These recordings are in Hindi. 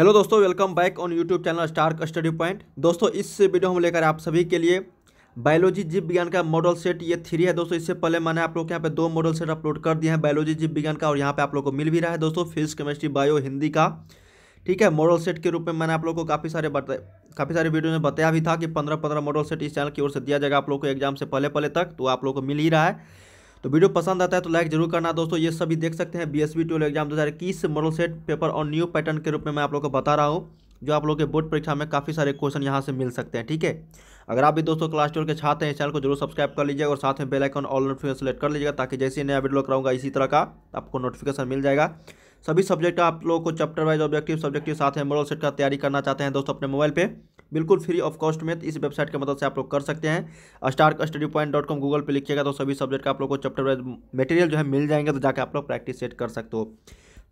हेलो दोस्तों welcome back on YouTube channel stark study point दोस्तों इस वीडियो हम लेकर आप सभी के लिए बायोलॉजी जीव विज्ञान का मॉडल सेट ये थ्री है दोस्तों इससे पहले मैंने आप लोग के यहाँ पे दो मॉडल सेट अपलोड कर दिए हैं बायोलॉजी जीव विज्ञान का और यहाँ पे आप लोग को मिल भी रहा है दोस्तों फिजिक्स केमिस्ट्री बायो हिंदी का ठीक है मॉडल सेट के रूप में मैंने आप लोग को काफ़ी सारे बताए काफ़ी सारे वीडियो में बताया भी था कि पंद्रह पंद्रह मॉडल सेट इस चैनल की ओर से दिया जाएगा आप लोग को एग्जाम से पहले पहले तक तो आप लोग को मिल ही रहा है तो वीडियो पसंद आता है तो लाइक जरूर करना दोस्तों ये सभी देख सकते हैं B S B twelve exam दो हज़ार इक्कीस मॉडल सेट पेपर और न्यू पैटर्न के रूप में मैं आप लोग को बता रहा हूँ जो आप लोग के बोर्ड परीक्षा में काफ़ी सारे क्वेश्चन यहाँ से मिल सकते हैं ठीक है अगर आप भी दोस्तों क्लास ट्वेल्व के छात्र हैं चैनल को जरूर सब्सक्राइब कर लीजिए और साथ में bell icon all notification select कर लीजिएगा ताकि जैसे नया वीडियो कराऊंगा इसी तरह का आपको नोटिफिकेशन मिल जाएगा सभी सब्जेक्ट आप लोगों को चैप्टर वाइज ऑब्जेक्टिव सब्जेक्टिव साथ में मॉडल सेट का तैयारी करना चाहते हैं दोस्तों अपने मोबाइल पर बिल्कुल फ्री ऑफ कॉस्ट में तो इस वेबसाइट की मदद मतलब से आप लोग कर सकते हैं stark study point dot com Google पर लिखिएगा तो सभी सब्जेक्ट का आप लोग को चैप्टर वाइज मटेरियल जो है मिल जाएंगे तो जाकर आप लोग प्रैक्टिस सेट कर सकते हो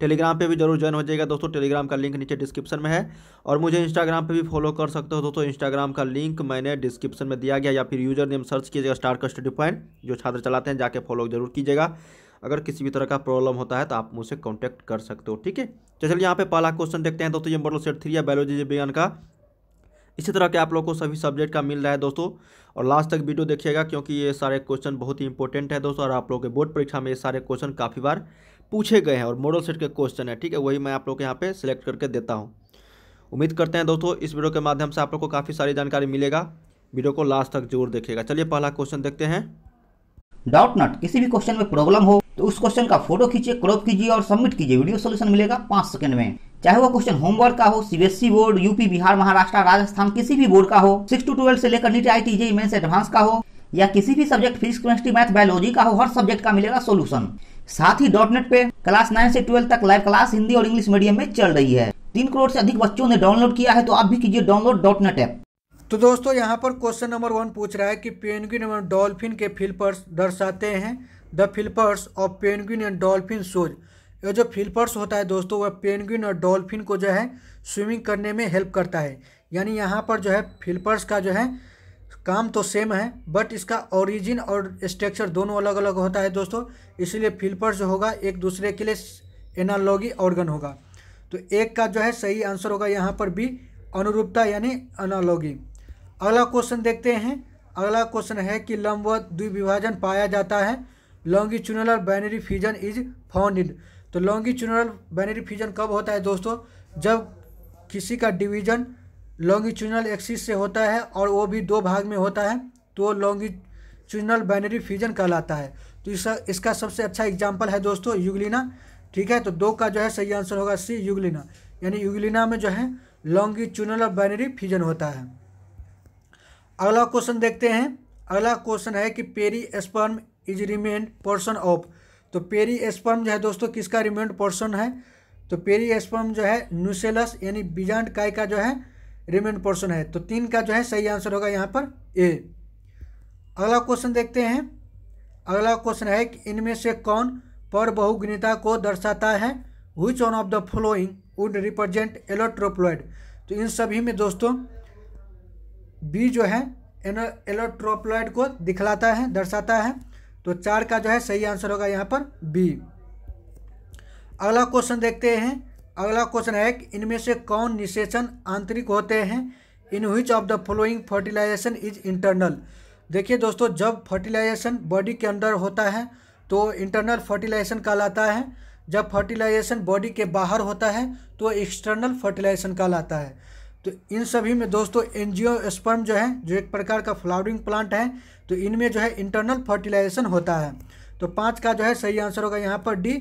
टेलीग्राम पे भी जरूर ज्वाइन हो जाएगा दोस्तों टेलीग्राम का लिंक नीचे डिस्क्रिप्शन में है और मुझे इंस्टाग्राम पे भी फॉलो कर सकते हो दोस्तों इंस्टाग्राम का लिंक मैंने डिस्क्रिप्शन में दिया गया या फिर यूजर नेम सर्च कीजिएगा स्टार का स्टडी पॉइंट जो छात्र चलाते हैं जाके फॉलो जरूर कीजिएगा अगर किसी भी तरह का प्रॉब्लम होता है तो आप मुझसे कॉन्टैक्ट कर सकते हो ठीक है तो चलिए यहाँ पे पहला क्वेश्चन देखते हैं दोस्तों ये मॉडल सेट थ्री है बायोलॉजी विज्ञान का इसी तरह के आप लोग को सभी सब्जेक्ट का मिल रहा है दोस्तों और लास्ट तक वीडियो देखिएगा क्योंकि ये सारे क्वेश्चन बहुत ही इंपॉर्टेंट है दोस्तों और आप लोग के बोर्ड परीक्षा में ये सारे क्वेश्चन काफ़ी बार पूछे गए हैं और मॉडल सेट के क्वेश्चन है ठीक है वही मैं आप लोग के यहाँ पे सिलेक्ट करके देता हूँ उम्मीद करते हैं दोस्तों इस वीडियो के माध्यम से आप लोग को काफ़ी सारी जानकारी मिलेगा वीडियो को लास्ट तक जरूर देखिएगा चलिए पहला क्वेश्चन देखते हैं डाउट नट किसी भी क्वेश्चन में प्रॉब्लम हो तो उस क्वेश्चन का फोटो खींचे क्रॉप कीजिए और सबमिट कीजिए वीडियो सोल्यूशन मिलेगा पाँच सेकंड में चाहे वो क्वेश्चन होमवर्क का हो सीबीएसई बोर्ड यूपी बिहार महाराष्ट्र राजस्थान किसी भी बोर्ड का हो सिक्स टू ट्वेल्व से लेकर NEET I T mains advance का हो या किसी भी subject physics chemistry math biology का हो हर सब्जेक्ट का मिलेगा सोल्यूशन साथ ही डॉट नेट पे क्लास नाइन से ट्वेल्व तक लाइव क्लास हिंदी और इंग्लिश मीडियम में चल रही है तीन करोड़ से अधिक बच्चों ने डाउनलोड किया है तो आप भी कीजिए डाउनलोड डॉट नेट ऐप तो दोस्तों यहाँ पर क्वेश्चन नंबर वन पूछ रहा है कि पेनग्विन एवं डॉल्फिन के फिल्पर्स दर्शाते हैं the flippers of penguin and dolphin shows यह जो फिल्पर्स होता है दोस्तों वह पेनगिन और डॉल्फिन को जो है स्विमिंग करने में हेल्प करता है यानी यहाँ पर जो है फिल्पर्स का जो है काम तो सेम है बट इसका ओरिजिन और स्ट्रक्चर दोनों अलग अलग होता है दोस्तों इसलिए फिल्पर्स जो होगा एक दूसरे के लिए एनालॉगी ऑर्गन होगा तो एक का जो है सही आंसर होगा यहाँ पर भी अनुरूपता यानी अनालॉगी अगला क्वेश्चन देखते हैं अगला क्वेश्चन है कि लंबवत द्विविभाजन पाया जाता है लॉन्गिट्यूनल और बाइनरी फ्यूजन इज फाउंडेड तो लॉन्गिट्यूडनल बाइनरी फ्यूजन कब होता है दोस्तों जब किसी का डिवीजन लॉन्गिट्यूडनल एक्सिस से होता है और वो भी दो भाग में होता है तो वो लॉन्गिट्यूडनल बाइनरी फ्यूजन कहलाता है तो इसका इसका सबसे अच्छा एग्जाम्पल है दोस्तों युगलिना ठीक है तो दो का जो है सही आंसर होगा सी युगलिना यानी युगलिना में जो है लॉन्गिट्यूडनल और बाइनरी फ्यूजन होता है अगला क्वेश्चन देखते हैं अगला क्वेश्चन है कि पेरी स्पर्म इज रिमेन पर्सन ऑफ तो पेरी एस्पर्म जो है दोस्तों किसका रिमेंड पोर्सन है तो पेरी एस्पर्म जो है न्यूसेलस यानी बीजांड काय का जो है रिमेंड पोर्सन है तो तीन का जो है सही आंसर होगा यहाँ पर ए अगला क्वेश्चन देखते हैं अगला क्वेश्चन है कि इनमें से कौन पर बहुगुणिता को दर्शाता है which one of the following would represent allopolyploid तो इन सभी में दोस्तों बी जो है एलोट्रोप्लॉयड को दिखलाता है दर्शाता है तो चार का जो है सही आंसर होगा यहाँ पर बी अगला क्वेश्चन देखते हैं अगला क्वेश्चन है कि इनमें से कौन निषेचन आंतरिक होते हैं in which of the following fertilization is internal देखिए दोस्तों जब फर्टिलाइजेशन बॉडी के अंदर होता है तो इंटरनल फर्टिलाइजेशन कहलाता है जब फर्टिलाइजेशन बॉडी के बाहर होता है तो एक्सटर्नल फर्टिलाइजेशन कहलाता है तो इन सभी में दोस्तों एनजीओ स्पर्म जो है जो एक प्रकार का फ्लावरिंग प्लांट है तो इनमें जो है इंटरनल फर्टिलाइजेशन होता है तो पाँच का जो है सही आंसर होगा यहाँ पर डी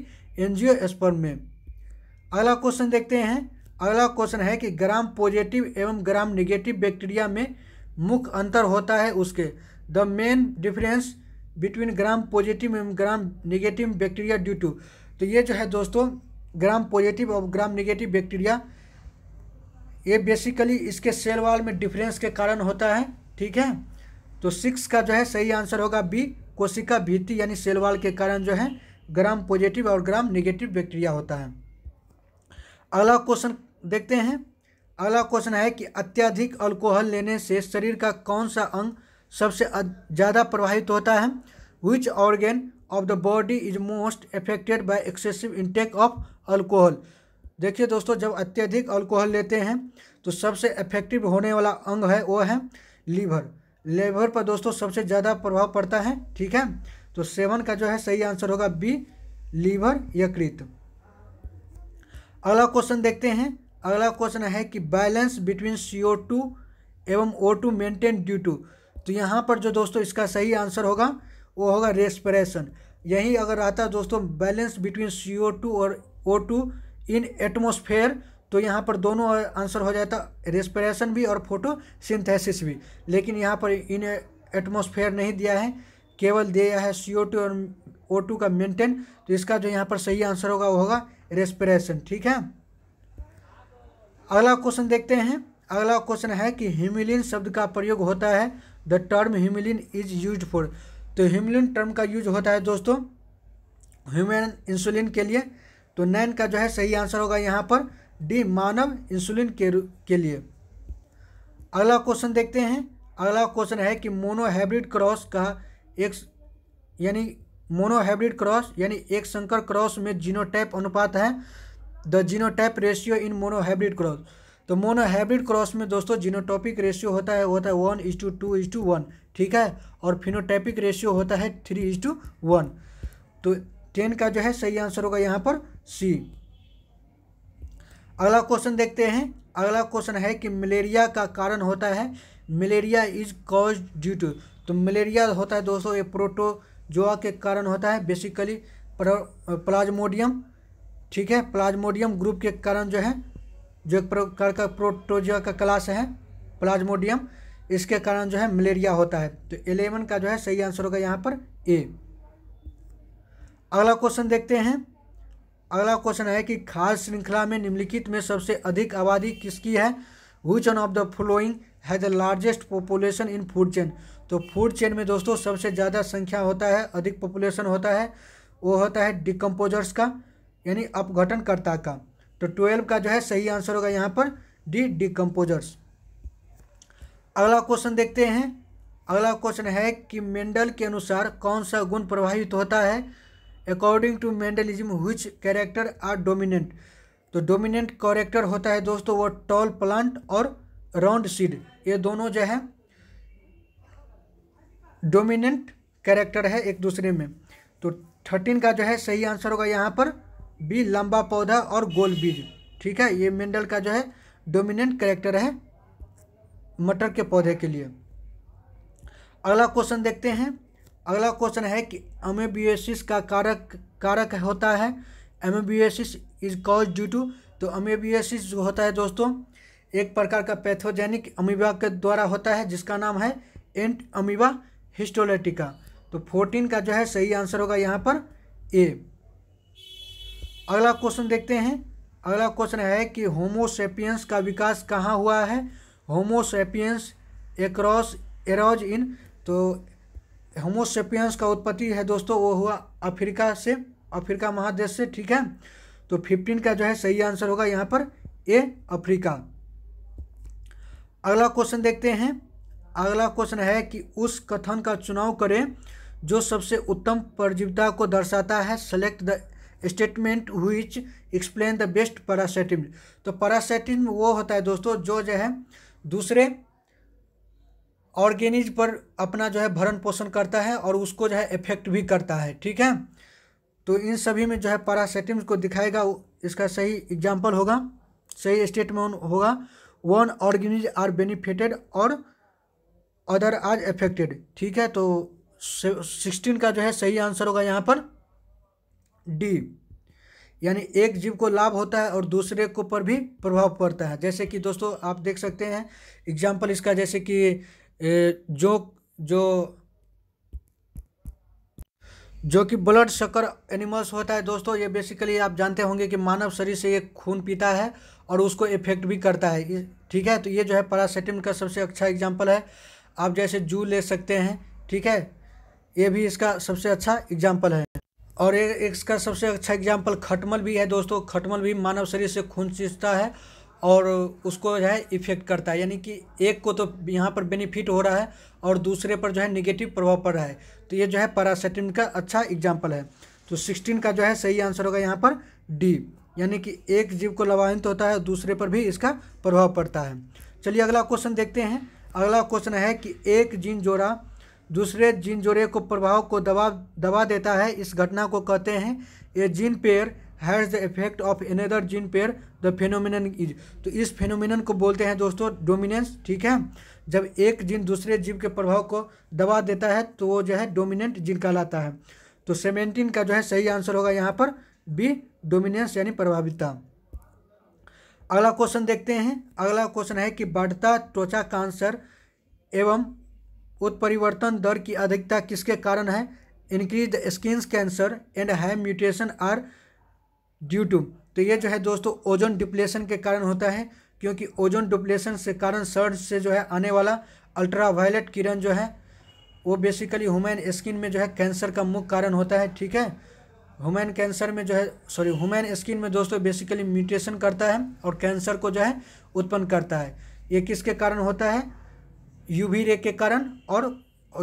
एनजीओ स्पर्म में अगला क्वेश्चन देखते हैं अगला क्वेश्चन है कि ग्राम पॉजिटिव एवं ग्राम निगेटिव बैक्टीरिया में मुख्य अंतर होता है उसके the main difference between gram positive एवं gram negative bacteria due to तो ये जो है दोस्तों ग्राम पॉजिटिव और ग्राम निगेटिव बैक्टीरिया ये बेसिकली इसके सेल वाल में डिफरेंस के कारण होता है ठीक है तो सिक्स का जो है सही आंसर होगा बी कोशिका भीति यानी सेल वाल के कारण जो है ग्राम पॉजिटिव और ग्राम नेगेटिव बैक्टीरिया होता है अगला क्वेश्चन देखते हैं अगला क्वेश्चन है कि अत्यधिक अल्कोहल लेने से शरीर का कौन सा अंग सबसे ज़्यादा प्रभावित होता है which organ of the body is most affected by excessive intake of alcohol देखिए दोस्तों जब अत्यधिक अल्कोहल लेते हैं तो सबसे इफेक्टिव होने वाला अंग है वो है लीवर लीवर पर दोस्तों सबसे ज़्यादा प्रभाव पड़ता है ठीक है तो सेवन का जो है सही आंसर होगा बी लीवर यकृत अगला क्वेश्चन देखते हैं अगला क्वेश्चन है कि balance between C O two एवं O two maintain due to तो यहाँ पर जो दोस्तों इसका सही आंसर होगा वो होगा रेस्परेशन यही अगर आता दोस्तों balance between C O two और ओ टू इन एटमोसफेयर तो यहाँ पर दोनों आंसर हो जाता तो रेस्पिरेशन भी और फोटो सिंथेसिस भी लेकिन यहाँ पर इन एटमोसफेयर नहीं दिया है केवल दिया है सी और ओ टू का मेंटेन तो इसका जो यहाँ पर सही आंसर होगा वो होगा रेस्पिरेशन ठीक है अगला क्वेश्चन देखते हैं अगला क्वेश्चन है कि हिमिलिन शब्द का प्रयोग होता है the term humulin is use for तो हिमिलिन टर्म का यूज होता है दोस्तों ह्यूमन इंसुलिन के लिए तो नैन का जो है सही आंसर होगा यहाँ पर डी मानव इंसुलिन के के लिए अगला क्वेश्चन देखते हैं अगला क्वेश्चन है कि मोनोहाइब्रिड क्रॉस का एक यानी मोनोहाइब्रिड क्रॉस यानी एक संकर क्रॉस में जीनोटाइप अनुपात है the genotype ratio in monohybrid cross तो मोनोहाइब्रिड क्रॉस में दोस्तों जीनोटॉपिक रेशियो होता है होता है one is to two is to one ठीक है और फिनोटाइपिक रेशियो होता है थ्री इज टू वन तो टेन का जो है सही आंसर होगा यहाँ पर सी अगला क्वेश्चन देखते हैं अगला क्वेश्चन है कि मलेरिया का कारण होता है malaria is cause due to तो मलेरिया होता है दोस्तों ये प्रोटोजोआ के कारण होता है बेसिकली प्लाज्मोडियम ठीक है प्लाज्मोडियम ग्रुप के कारण जो है जो एक प्रकार का प्रोटोजोआ का क्लास है प्लाज्मोडियम इसके कारण जो है मलेरिया होता है तो एलेवन का जो है सही आंसर होगा यहाँ पर ए अगला क्वेश्चन देखते हैं अगला क्वेश्चन है कि खाद्य श्रृंखला में निम्नलिखित में सबसे अधिक आबादी किसकी है which one of the following है the largest population in food chain तो फूड चेन में दोस्तों सबसे ज़्यादा संख्या होता है अधिक पॉपुलेशन होता है वो होता है डिकम्पोजर्स का यानी अपघटनकर्ता का तो ट्वेल्व का जो है सही आंसर होगा यहाँ पर डी डिकम्पोजर्स अगला क्वेश्चन देखते हैं अगला क्वेश्चन है कि मेंडल के अनुसार कौन सा गुण प्रभावित होता है according to Mendelism which character are dominant तो डोमिनेंट कैरेक्टर होता है दोस्तों वो टॉल प्लांट और राउंड सीड ये दोनों जो है डोमिनेंट कैरेक्टर है एक दूसरे में तो थर्टीन का जो है सही आंसर होगा यहाँ पर बी लंबा पौधा और गोल बीज ठीक है ये मेंडल का जो है डोमिनेंट कैरेक्टर है मटर के पौधे के लिए अगला क्वेश्चन देखते हैं अगला क्वेश्चन है कि अमेबियोसिस का कारक कारक होता है amoebiasis is cause due to तो अमेबियोसिस जो होता है दोस्तों एक प्रकार का पैथोजेनिक अमीबा के द्वारा होता है जिसका नाम है एंट अमीबा हिस्टोलेटिका तो फोर्टीन का जो है सही आंसर होगा यहाँ पर ए अगला क्वेश्चन देखते हैं अगला क्वेश्चन है कि होमोसेपियंस का विकास कहाँ हुआ है होमोसेपियंस एक्रॉस एरोज इन तो होमोसेपियंस का उत्पत्ति है दोस्तों वो हुआ अफ्रीका से अफ्रीका महादेश से ठीक है तो फिफ्टीन का जो है सही आंसर होगा यहाँ पर ए अफ्रीका अगला क्वेश्चन देखते हैं अगला क्वेश्चन है कि उस कथन का चुनाव करें जो सबसे उत्तम परजीविता को दर्शाता है select the statement which explain the best parasitism तो पैरासेटिम वो होता है दोस्तों जो जो है दूसरे ऑर्गेनिज पर अपना जो है भरण पोषण करता है और उसको जो है इफेक्ट भी करता है ठीक है तो इन सभी में जो है पैरासेटिम्स को दिखाएगा इसका सही एग्जाम्पल होगा सही स्टेटमेंट होगा वन ऑर्गेनिज आर बेनिफिटेड और अदर आर एफेक्टेड ठीक है तो सिक्सटीन का जो है सही आंसर होगा यहाँ पर डी यानी एक जीव को लाभ होता है और दूसरे को पर भी प्रभाव पड़ता है जैसे कि दोस्तों आप देख सकते हैं एग्जाम्पल इसका जैसे कि जो जो जो कि ब्लड शकर एनिमल्स होता है दोस्तों ये बेसिकली आप जानते होंगे कि मानव शरीर से ये खून पीता है और उसको इफेक्ट भी करता है ठीक है तो ये जो है पैरासीटामोल का सबसे अच्छा एग्जाम्पल है आप जैसे जू ले सकते हैं ठीक है ये भी इसका सबसे अच्छा एग्जाम्पल है और ये इसका सबसे अच्छा एग्जाम्पल खटमल भी है दोस्तों खटमल भी मानव शरीर से खून चीजता है और उसको जो है इफ़ेक्ट करता है यानी कि एक को तो यहाँ पर बेनिफिट हो रहा है और दूसरे पर जो है निगेटिव प्रभाव पड़ रहा है तो ये जो है पैरासेटिन का अच्छा एग्जाम्पल है तो सिक्सटीन का जो है सही आंसर होगा यहाँ पर डी यानी कि एक जीव को लाभान्वित होता है दूसरे पर भी इसका प्रभाव पड़ता है चलिए अगला क्वेश्चन देखते हैं अगला क्वेश्चन है कि एक जिन जोड़ा दूसरे जिन जोड़े को प्रभाव को दबा दबा देता है इस घटना को कहते हैं ये gene pair has the effect of another gene pair the phenomenon is तो इस फेनोमिन को बोलते हैं दोस्तों डोमिनेंस ठीक है जब एक जीन दूसरे जीव के प्रभाव को दबा देता है तो वो जो है डोमिनेंट जीन कहलाता है तो सेमेंटीन का जो है सही आंसर होगा यहाँ पर बी डोमिनेंस यानी प्रभाविता अगला क्वेश्चन देखते हैं अगला क्वेश्चन है कि बढ़ता त्वचा कैंसर एवं उत्परिवर्तन दर की अधिकता किसके कारण है increase skin cancer and high mutation are due to तो ये जो है दोस्तों ओजोन डिप्लेशन के कारण होता है क्योंकि ओजोन डिप्लेशन से कारण सर्ज से जो है आने वाला अल्ट्रावायलेट किरण जो है वो बेसिकली ह्यूमन स्किन में जो है कैंसर का मुख्य कारण होता है ठीक है ह्यूमन कैंसर में जो है सॉरी ह्यूमन स्किन में दोस्तों बेसिकली म्यूटेशन करता है और कैंसर को जो है उत्पन्न करता है ये किसके कारण होता है यूवी रे के कारण और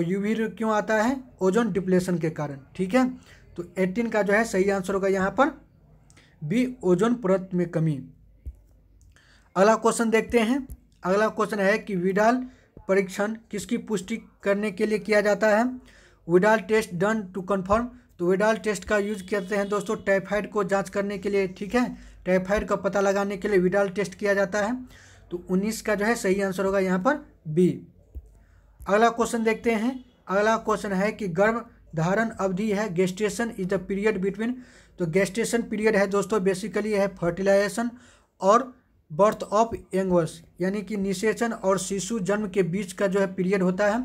यूवी रे क्यों आता है ओजोन डिप्लेशन के कारण ठीक है तो 18 का जो है सही आंसर होगा यहाँ पर बी ओजोन परत में कमी अगला क्वेश्चन देखते हैं अगला क्वेश्चन है कि विडाल परीक्षण किसकी पुष्टि करने के लिए किया जाता है Widal test done to confirm तो विडाल टेस्ट का यूज करते हैं दोस्तों टाइफाइड को जांच करने के लिए ठीक है टाइफाइड का पता लगाने के लिए विडाल टेस्ट किया जाता है तो 19 का जो है सही आंसर होगा यहाँ पर बी अगला क्वेश्चन देखते हैं अगला क्वेश्चन है कि गर्भ धारण अवधि है gestation is the period between तो गेस्टेशन पीरियड है दोस्तों बेसिकली है फर्टिलाइजेशन और बर्थ ऑफ यंगवर्स यानी कि निषेचन और शिशु जन्म के बीच का जो है पीरियड होता है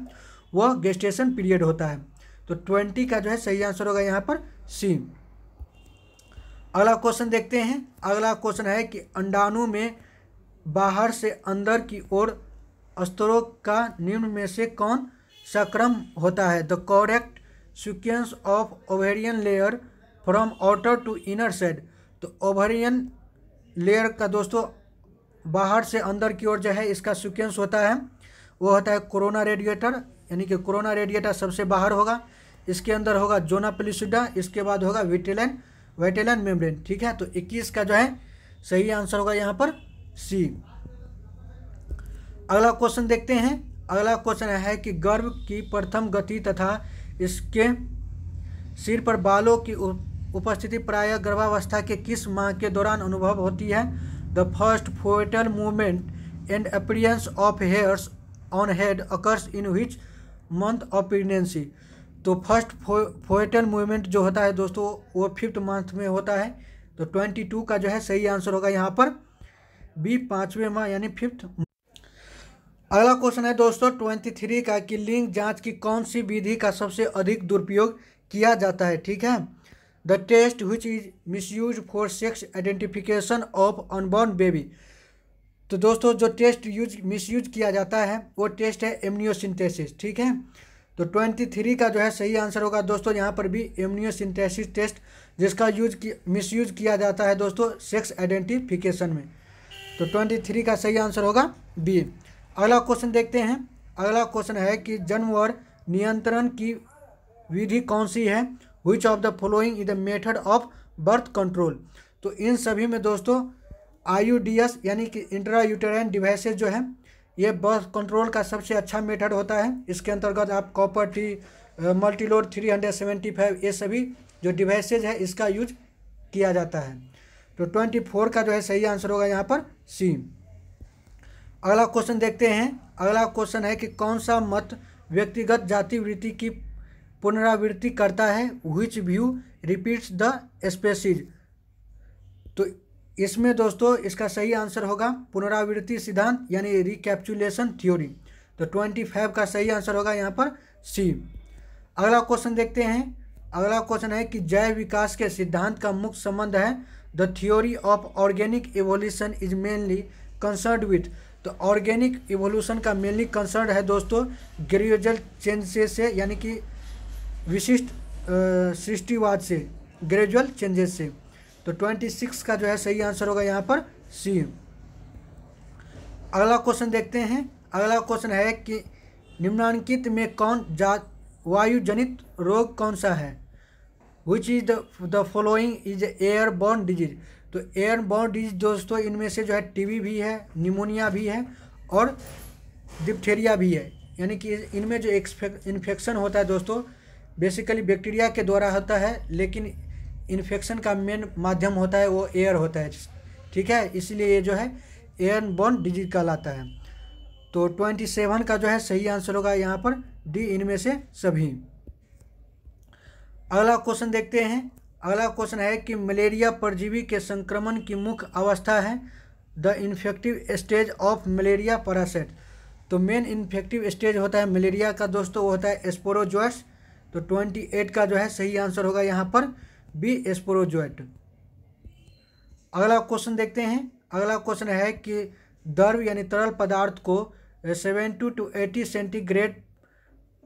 वह गेस्टेशन पीरियड होता है तो ट्वेंटी का जो है सही आंसर होगा यहाँ पर सी अगला क्वेश्चन देखते हैं अगला क्वेश्चन है कि अंडाणु में बाहर से अंदर की ओर स्तरों का निम्न में से कौन सक्रम होता है the correct sequence of ovarian layer from outer to inner side तो ओवरियन लेयर का दोस्तों बाहर से अंदर की ओर जो है इसका सिक्वेंस होता है वो होता है कोरोना रेडिएटर यानी कि कोरोना रेडिएटर सबसे बाहर होगा इसके अंदर होगा जोना प्लिसुडा इसके बाद होगा विटेलन वेटेलन मेम्ब्रेन ठीक है तो 21 का जो है सही आंसर होगा यहाँ पर सी अगला क्वेश्चन देखते हैं अगला क्वेश्चन है कि गर्भ की प्रथम गति तथा इसके सिर पर बालों की उपस्थिति प्रायः गर्भावस्था के किस माह के दौरान अनुभव होती है the first foetal movement and appearance of hairs on head occurs in which month of pregnancy तो फर्स्ट फोटल मूवमेंट जो होता है दोस्तों वो फिफ्थ मंथ में होता है तो ट्वेंटी टू का जो है सही आंसर होगा यहाँ पर बी पाँचवें माह यानी फिफ्थ अगला क्वेश्चन है दोस्तों ट्वेंटी थ्री का कि लिंग जांच की कौन सी विधि का सबसे अधिक दुरुपयोग किया जाता है ठीक है the test which is misused for sex identification of unborn baby तो दोस्तों जो टेस्ट यूज मिसयूज किया जाता है वो टेस्ट है एमनियोसिंथेसिस ठीक है तो ट्वेंटी थ्री का जो है सही आंसर होगा दोस्तों यहाँ पर भी एमनियोसिंथेसिस टेस्ट जिसका यूज मिस मिसयूज किया जाता है दोस्तों सेक्स आइडेंटिफिकेशन में तो ट्वेंटी थ्री का सही आंसर होगा बी अगला क्वेश्चन देखते हैं अगला क्वेश्चन है कि जन्म और नियंत्रण की विधि कौन सी है which of the following is the method of birth control तो इन सभी में दोस्तों आई यानी कि इंट्रा यूटेराइन डिवाइसेज जो है ये बर्थ कंट्रोल का सबसे अच्छा मेथड होता है इसके अंतर्गत आप copper T multiload three hundred seventy five ये सभी जो डिवाइसेज है इसका यूज किया जाता है तो ट्वेंटी फोर का जो है सही आंसर होगा यहाँ पर सी अगला क्वेश्चन देखते हैं अगला क्वेश्चन है कि कौन सा मत व्यक्तिगत जाति वृत्ति की पुनरावृत्ति करता है which view repeats the species तो इसमें दोस्तों इसका सही आंसर होगा पुनरावृत्ति सिद्धांत यानी रिकैप्चुलेशन थ्योरी तो ट्वेंटी फाइव का सही आंसर होगा यहाँ पर सी अगला क्वेश्चन देखते हैं अगला क्वेश्चन है कि जैव विकास के सिद्धांत का मुख्य संबंध है the theory of organic evolution is mainly concern with तो ऑर्गेनिक इवोल्यूशन का मेनली कंसर्न है दोस्तों ग्रेजुअल चेंज से यानी कि विशिष्ट सृष्टिवाद से ग्रेजुअल चेंजेस से तो ट्वेंटी सिक्स का जो है सही आंसर होगा यहाँ पर सी अगला क्वेश्चन देखते हैं अगला क्वेश्चन है कि निम्नांकित में कौन जा वायु जनित रोग कौन सा है which is the the following is airborne disease तो एयर बॉर्न डिजीज दोस्तों इनमें से जो है वी भी है निमोनिया भी है और डिप्थेरिया भी है यानी कि इनमें जो इन्फेक्शन होता है दोस्तों बेसिकली बैक्टीरिया के द्वारा होता है लेकिन इन्फेक्शन का मेन माध्यम होता है वो एयर होता है ठीक है इसलिए ये जो है एयर बॉर्न डिजीज कहलाता है तो ट्वेंटी सेवन का जो है सही आंसर होगा यहाँ पर डी इनमें से सभी अगला क्वेश्चन देखते हैं अगला क्वेश्चन है कि मलेरिया परजीवी के संक्रमण की मुख्य अवस्था है the infective stage of malaria parasite तो मेन इन्फेक्टिव स्टेज होता है मलेरिया का दोस्तों वो होता है एस्पोरोजोस तो ट्वेंटी एट का जो है सही आंसर होगा यहाँ पर बी एस्पोरोजोइट अगला क्वेश्चन देखते हैं अगला क्वेश्चन है कि द्रव यानी तरल पदार्थ को सेवन टू एटी सेंटीग्रेड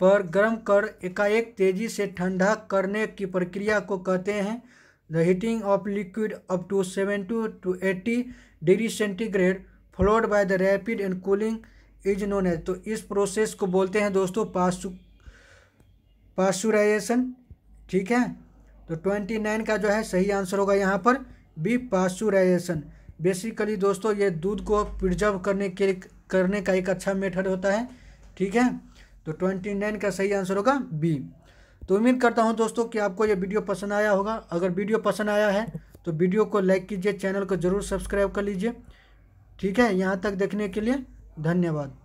पर गर्म कर एकाएक तेज़ी से ठंडा करने की प्रक्रिया को कहते हैं the heating of liquid up to seven to eighty degree centigrade followed by the rapid and cooling is known as तो इस प्रोसेस को बोलते हैं दोस्तों पास पाश्चुराइजेशन ठीक है तो ट्वेंटी नाइन का जो है सही आंसर होगा यहाँ पर बी पाश्चुराइजेशन बेसिकली दोस्तों ये दूध को प्रिजर्व करने के करने का एक अच्छा मेथड होता है ठीक है तो ट्वेंटी नाइन का सही आंसर होगा बी तो उम्मीद करता हूँ दोस्तों कि आपको ये वीडियो पसंद आया होगा अगर वीडियो पसंद आया है तो वीडियो को लाइक कीजिए चैनल को ज़रूर सब्सक्राइब कर लीजिए ठीक है यहाँ तक देखने के लिए धन्यवाद